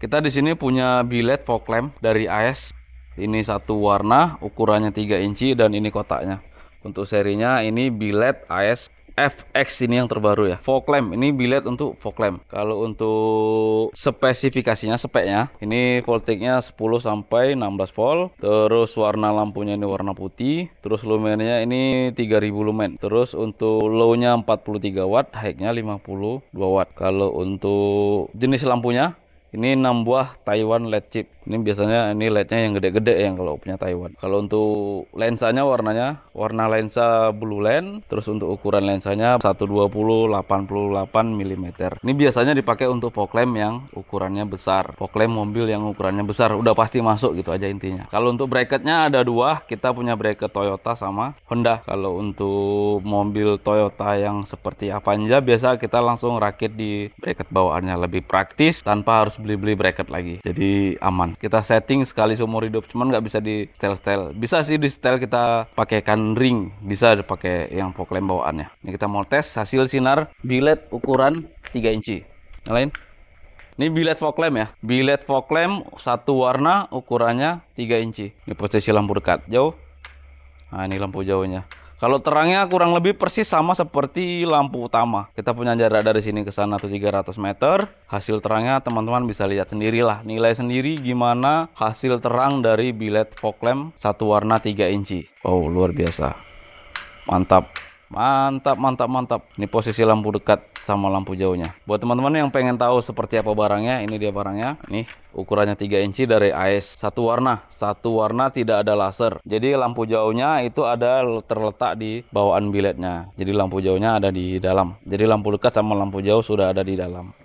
Kita di sini punya billet fog lamp dari AS. Ini satu warna, ukurannya 3 inci dan ini kotaknya. Untuk serinya ini billet AS FX ini yang terbaru ya. Fog lamp ini billet untuk fog lamp. Kalau untuk spesifikasinya speknya ini voltiknya sepuluh 10 sampai 16 volt. Terus warna lampunya ini warna putih. Terus lumennya ini 3000 lumen. Terus untuk low-nya 43 watt, high-nya 52 watt. Kalau untuk jenis lampunya ini 6 buah Taiwan LED chip. Ini biasanya ini LED-nya yang gede-gede yang kalau punya Taiwan. Kalau untuk lensanya warnanya warna lensa blue lens, terus untuk ukuran lensanya 120 88 mm. Ini biasanya dipakai untuk fog lamp yang ukurannya besar. Fog lamp mobil yang ukurannya besar udah pasti masuk gitu aja intinya. Kalau untuk bracketnya ada dua, kita punya bracket Toyota sama Honda. Kalau untuk mobil Toyota yang seperti Avanza biasa kita langsung rakit di bracket bawaannya lebih praktis tanpa harus beli-beli bracket lagi jadi aman kita setting sekali seumur hidup cuman nggak bisa di setel setel bisa sih di setel kita pakaikan ring bisa pakai yang poklem bawaannya ini kita mau tes hasil sinar bilet ukuran 3 inci Yang lain ini bilet foklem ya. Bilet foklem satu warna ukurannya 3 inci. Ini posisi lampu dekat. Jauh. Nah, ini lampu jauhnya. Kalau terangnya kurang lebih persis sama seperti lampu utama. Kita punya jarak dari sini ke sana tuh 300 meter. Hasil terangnya teman-teman bisa lihat sendirilah. Nilai sendiri gimana hasil terang dari bilet fog lamp satu warna 3 inci. Oh, luar biasa. Mantap. Mantap, mantap, mantap. Ini posisi lampu dekat sama lampu jauhnya. Buat teman-teman yang pengen tahu seperti apa barangnya, ini dia barangnya. Nih, ukurannya 3 inci dari AS. Satu warna, satu warna tidak ada laser. Jadi lampu jauhnya itu ada terletak di bawaan biletnya. Jadi lampu jauhnya ada di dalam. Jadi lampu dekat sama lampu jauh sudah ada di dalam.